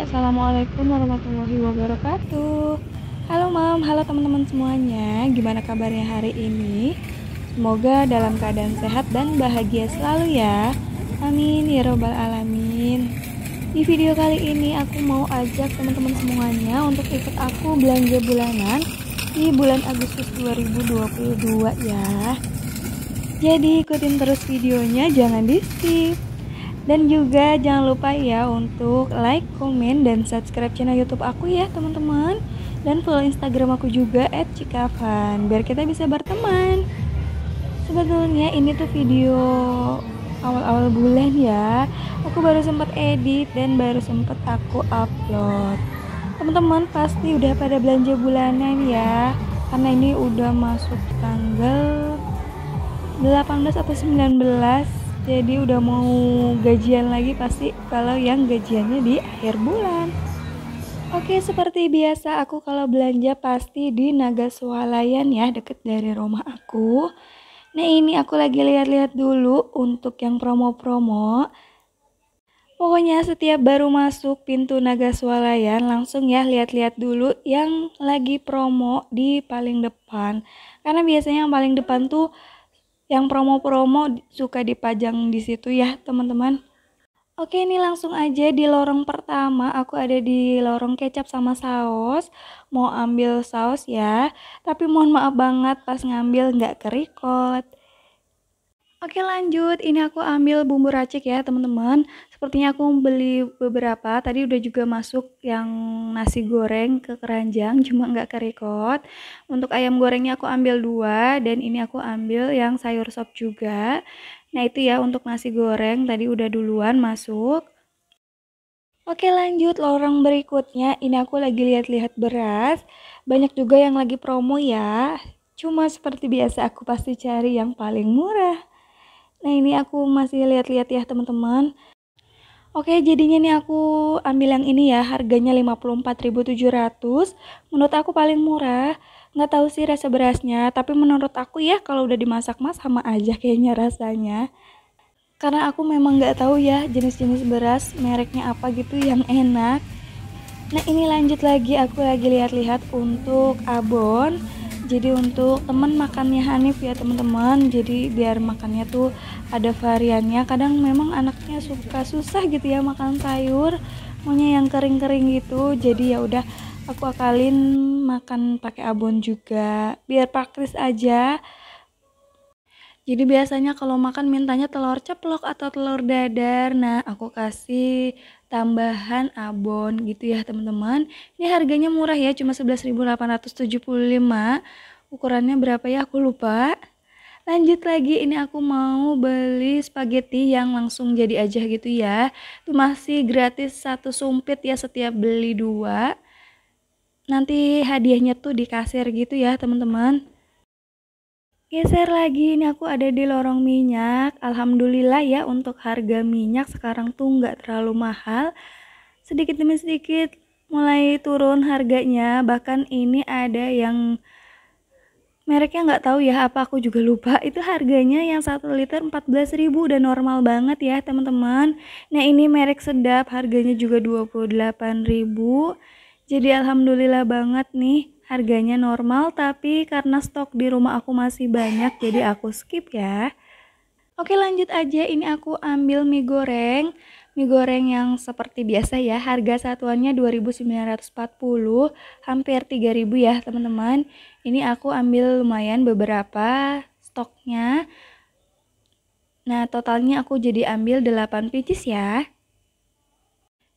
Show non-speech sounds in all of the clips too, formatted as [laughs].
Assalamualaikum warahmatullahi wabarakatuh Halo mam, halo teman-teman semuanya Gimana kabarnya hari ini? Semoga dalam keadaan sehat dan bahagia selalu ya Amin, ya robbal alamin Di video kali ini aku mau ajak teman-teman semuanya Untuk ikut aku belanja bulanan Di bulan Agustus 2022 ya Jadi ikutin terus videonya, jangan di skip dan juga jangan lupa ya untuk like, komen, dan subscribe channel YouTube aku ya teman-teman. Dan follow Instagram aku juga @cikafan biar kita bisa berteman. Sebetulnya ini tuh video awal-awal bulan ya. Aku baru sempat edit dan baru sempat aku upload. Teman-teman pasti udah pada belanja bulanan ya. Karena ini udah masuk tanggal 18 atau 19 jadi udah mau gajian lagi pasti kalau yang gajiannya di akhir bulan Oke, seperti biasa aku kalau belanja pasti di Naga Swalayan ya, deket dari rumah aku. Nah, ini aku lagi lihat-lihat dulu untuk yang promo-promo. Pokoknya setiap baru masuk pintu Naga Swalayan langsung ya lihat-lihat dulu yang lagi promo di paling depan. Karena biasanya yang paling depan tuh yang promo-promo suka dipajang di situ ya teman-teman. Oke ini langsung aja di lorong pertama aku ada di lorong kecap sama saus Mau ambil saus ya Tapi mohon maaf banget pas ngambil nggak kerikot Oke lanjut, ini aku ambil bumbu racik ya teman-teman. Sepertinya aku beli beberapa, tadi udah juga masuk yang nasi goreng ke keranjang, cuma nggak ke record. Untuk ayam gorengnya aku ambil dua, dan ini aku ambil yang sayur sop juga. Nah itu ya untuk nasi goreng, tadi udah duluan masuk. Oke lanjut, lorong berikutnya, ini aku lagi lihat-lihat beras. Banyak juga yang lagi promo ya. Cuma seperti biasa aku pasti cari yang paling murah. Nah ini aku masih lihat-lihat ya teman-teman. Oke jadinya nih aku ambil yang ini ya harganya 54.700 menurut aku paling murah nggak tahu sih rasa berasnya tapi menurut aku ya kalau udah dimasak mas sama aja kayaknya rasanya karena aku memang nggak tahu ya jenis-jenis beras mereknya apa gitu yang enak nah ini lanjut lagi aku lagi lihat-lihat untuk abon jadi untuk temen makannya Hanif ya teman-teman jadi biar makannya tuh ada variannya kadang memang anaknya suka susah gitu ya makan sayur maunya yang kering-kering gitu jadi ya udah aku akalin makan pakai abon juga biar praktis aja jadi biasanya kalau makan mintanya telur ceplok atau telur dadar. Nah, aku kasih tambahan abon gitu ya, teman-teman. Ini harganya murah ya, cuma 11.875. Ukurannya berapa ya? Aku lupa. Lanjut lagi, ini aku mau beli spaghetti yang langsung jadi aja gitu ya. Itu masih gratis satu sumpit ya setiap beli dua. Nanti hadiahnya tuh di kasir gitu ya, teman-teman. Geser lagi, ini aku ada di lorong minyak. Alhamdulillah ya untuk harga minyak sekarang tuh nggak terlalu mahal. Sedikit demi sedikit mulai turun harganya. Bahkan ini ada yang mereknya nggak tahu ya apa aku juga lupa. Itu harganya yang 1 liter ribu udah normal banget ya teman-teman. Nah ini merek sedap harganya juga ribu Jadi alhamdulillah banget nih harganya normal tapi karena stok di rumah aku masih banyak jadi aku skip ya oke lanjut aja ini aku ambil mie goreng mie goreng yang seperti biasa ya harga satuannya 2940 hampir 3000 ya teman-teman ini aku ambil lumayan beberapa stoknya nah totalnya aku jadi ambil 8 pieces ya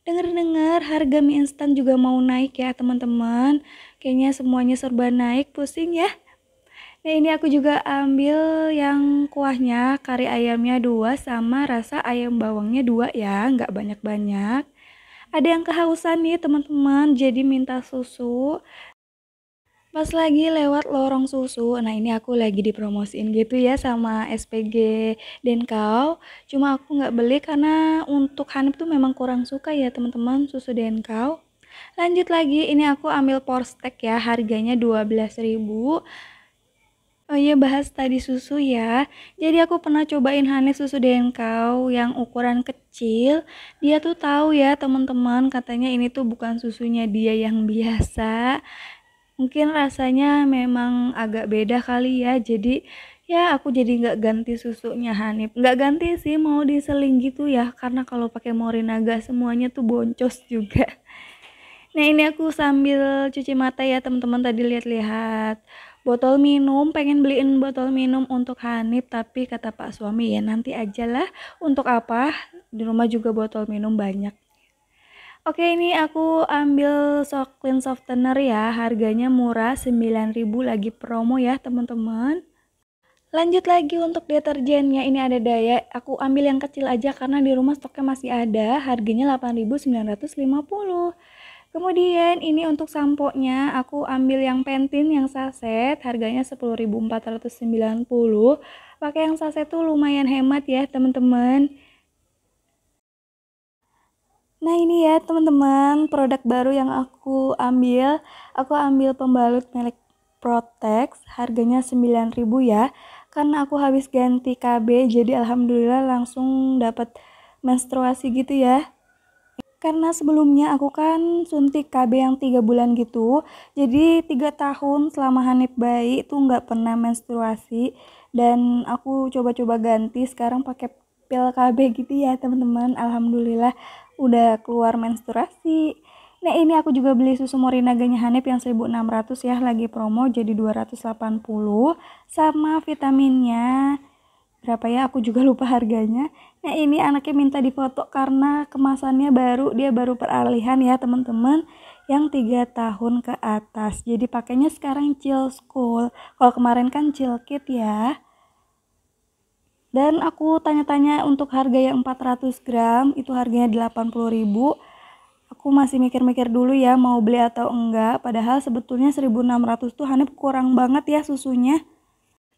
Dengar-dengar harga mie instan juga mau naik ya teman-teman. Kayaknya semuanya serba naik, pusing ya. Nah ini aku juga ambil yang kuahnya, kari ayamnya dua sama rasa ayam bawangnya dua ya, nggak banyak-banyak. Ada yang kehausan nih teman-teman, jadi minta susu. Pas lagi lewat lorong susu, nah ini aku lagi dipromosiin gitu ya sama SPG Denkau. Cuma aku nggak beli karena untuk Hanif tuh memang kurang suka ya teman-teman susu Denkau. Lanjut lagi, ini aku ambil porstek ya, harganya 12.000. Oh iya bahas tadi susu ya. Jadi aku pernah cobain Hanif susu Denkau yang ukuran kecil. Dia tuh tahu ya teman-teman katanya ini tuh bukan susunya dia yang biasa. Mungkin rasanya memang agak beda kali ya. Jadi ya aku jadi nggak ganti susunya Hanif. Nggak ganti sih mau diseling gitu ya karena kalau pakai Morinaga semuanya tuh boncos juga. Nah ini aku sambil cuci mata ya teman-teman tadi lihat-lihat botol minum pengen beliin botol minum untuk Hanif tapi kata pak suami ya nanti aja lah untuk apa di rumah juga botol minum banyak Oke ini aku ambil soft clean softener ya harganya murah 9000 lagi promo ya teman-teman Lanjut lagi untuk deterjennya ini ada daya aku ambil yang kecil aja karena di rumah stoknya masih ada harganya 8950 Kemudian ini untuk sampo-nya aku ambil yang pentin yang saset harganya 10.490. Pakai yang saset tuh lumayan hemat ya, teman-teman. Nah ini ya teman-teman produk baru yang aku ambil Aku ambil pembalut milik Protex harganya 9000 ya Karena aku habis ganti KB jadi alhamdulillah langsung dapat menstruasi gitu ya karena sebelumnya aku kan suntik KB yang tiga bulan gitu jadi tiga tahun selama Hanif bayi itu nggak pernah menstruasi dan aku coba-coba ganti sekarang pakai pil KB gitu ya teman-teman alhamdulillah udah keluar menstruasi Nah ini aku juga beli susu morinaganya Hanif yang 1600 ya lagi promo jadi 280 sama vitaminnya berapa ya aku juga lupa harganya nah ini anaknya minta difoto karena kemasannya baru dia baru peralihan ya teman-teman yang tiga tahun ke atas jadi pakainya sekarang chill school kalau kemarin kan chill kit ya dan aku tanya-tanya untuk harga yang 400 gram itu harganya 80.000 aku masih mikir-mikir dulu ya mau beli atau enggak padahal sebetulnya 1600 tuh Hanif kurang banget ya susunya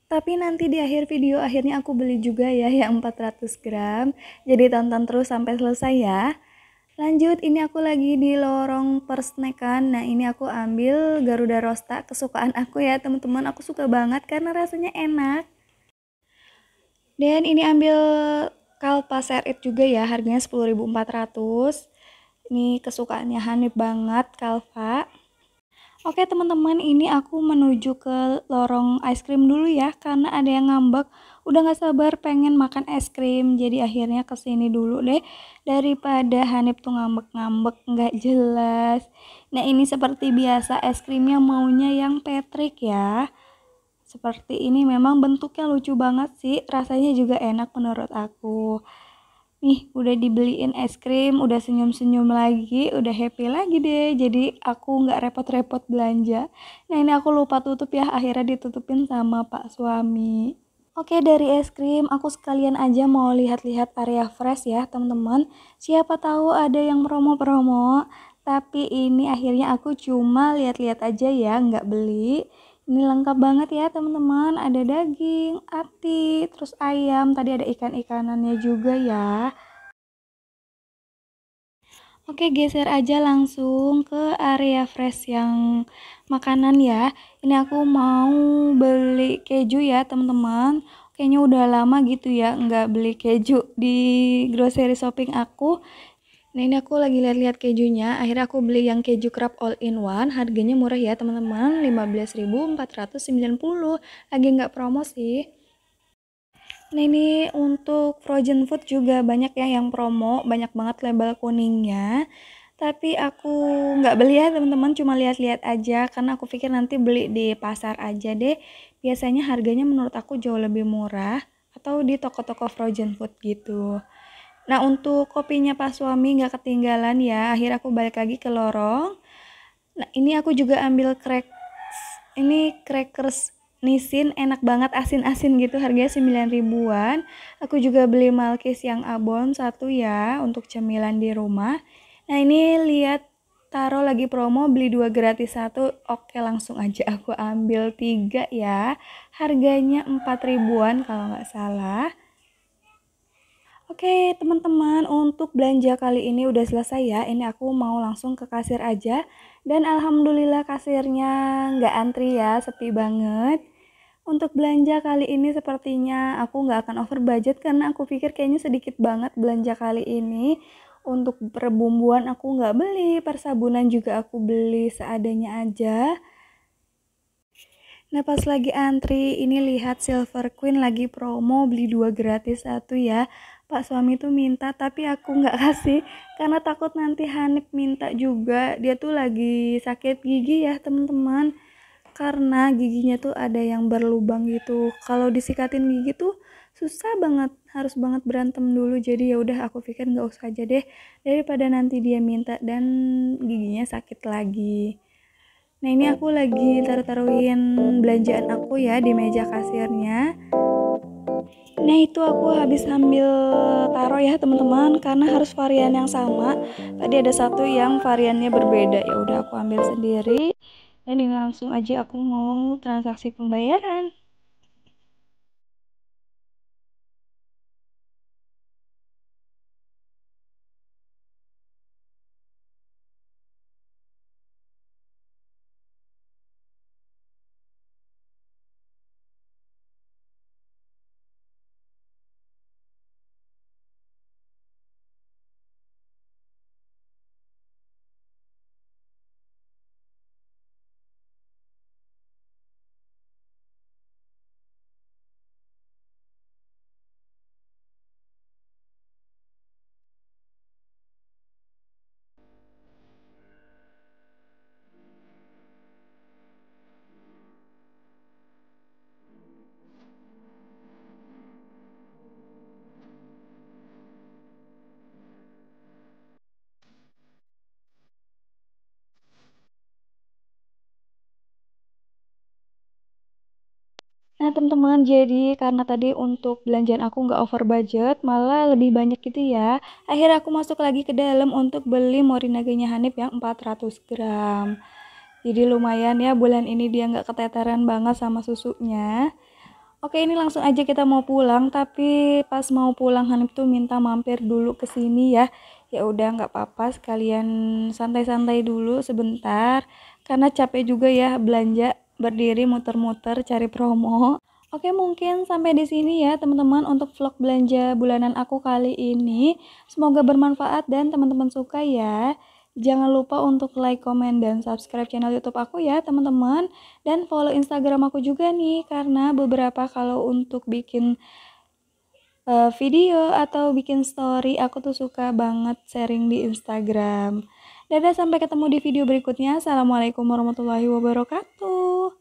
tapi nanti di akhir video akhirnya aku beli juga ya yang 400 gram. Jadi tonton terus sampai selesai ya. Lanjut, ini aku lagi di lorong persnekan. Nah, ini aku ambil Garuda Rosta kesukaan aku ya, teman-teman. Aku suka banget karena rasanya enak. Dan ini ambil Kalpa Serit juga ya, harganya 10.400. Ini kesukaannya Hanif banget, Kalpa. Oke teman-teman, ini aku menuju ke lorong es krim dulu ya, karena ada yang ngambek. Udah gak sabar pengen makan es krim, jadi akhirnya kesini dulu deh. Daripada Hanif tuh ngambek-ngambek, gak jelas. Nah ini seperti biasa, es krimnya maunya yang Patrick ya. Seperti ini memang bentuknya lucu banget sih, rasanya juga enak menurut aku nih udah dibeliin es krim udah senyum-senyum lagi udah happy lagi deh jadi aku nggak repot-repot belanja nah ini aku lupa tutup ya akhirnya ditutupin sama pak suami Oke dari es krim aku sekalian aja mau lihat-lihat area fresh ya teman-teman Siapa tahu ada yang promo-promo Tapi ini akhirnya aku cuma lihat-lihat aja ya nggak beli Ini lengkap banget ya teman-teman Ada daging, ati, terus ayam Tadi ada ikan-ikanannya juga ya Oke, geser aja langsung ke area fresh yang makanan ya. Ini aku mau beli keju ya, teman-teman. Kayaknya udah lama gitu ya nggak beli keju di grocery shopping aku. Nah, ini aku lagi lihat-lihat kejunya. Akhirnya aku beli yang keju crab all in one. Harganya murah ya, teman-teman. 15.490. Lagi nggak promo sih. Nah ini untuk frozen food juga banyak ya yang promo, banyak banget label kuningnya. Tapi aku nggak beli ya teman-teman, cuma lihat-lihat aja karena aku pikir nanti beli di pasar aja deh. Biasanya harganya menurut aku jauh lebih murah atau di toko-toko frozen food gitu. Nah untuk kopinya Pak Suami nggak ketinggalan ya, akhir aku balik lagi ke lorong. Nah ini aku juga ambil crack ini crackers nisin enak banget asin-asin gitu harganya 9 ribuan aku juga beli malkis yang abon satu ya untuk cemilan di rumah nah ini lihat taruh lagi promo beli dua gratis satu oke langsung aja aku ambil tiga ya harganya 4 ribuan kalau nggak salah Oke teman-teman untuk belanja kali ini udah selesai ya Ini aku mau langsung ke kasir aja Dan alhamdulillah kasirnya nggak antri ya sepi banget untuk belanja kali ini sepertinya aku nggak akan over budget karena aku pikir kayaknya sedikit banget belanja kali ini. Untuk perbumbuan aku nggak beli, persabunan juga aku beli seadanya aja. Nah pas lagi antri ini lihat Silver Queen lagi promo beli dua gratis satu ya. Pak suami tuh minta tapi aku nggak [laughs] kasih karena takut nanti Hanif minta juga. Dia tuh lagi sakit gigi ya teman-teman karena giginya tuh ada yang berlubang gitu kalau disikatin gigi tuh susah banget harus banget berantem dulu jadi ya udah aku pikir nggak usah aja deh daripada nanti dia minta dan giginya sakit lagi nah ini aku lagi taruh-taruhin belanjaan aku ya di meja kasirnya Nah itu aku habis ambil taruh ya teman-teman karena harus varian yang sama. Tadi ada satu yang variannya berbeda ya udah aku ambil sendiri. Ini langsung aja aku mau transaksi pembayaran teman-teman jadi karena tadi untuk belanjaan aku nggak over budget malah lebih banyak gitu ya akhirnya aku masuk lagi ke dalam untuk beli morinaganya Hanif yang 400 gram jadi lumayan ya bulan ini dia nggak keteteran banget sama susunya Oke ini langsung aja kita mau pulang tapi pas mau pulang Hanif tuh minta mampir dulu ke sini ya ya udah nggak apa-apa sekalian santai-santai dulu sebentar karena capek juga ya belanja berdiri muter-muter cari promo. Oke, mungkin sampai di sini ya teman-teman untuk vlog belanja bulanan aku kali ini. Semoga bermanfaat dan teman-teman suka ya. Jangan lupa untuk like, komen, dan subscribe channel YouTube aku ya teman-teman. Dan follow Instagram aku juga nih karena beberapa kalau untuk bikin eh, video atau bikin story aku tuh suka banget sharing di Instagram. Dadah sampai ketemu di video berikutnya. Assalamualaikum warahmatullahi wabarakatuh.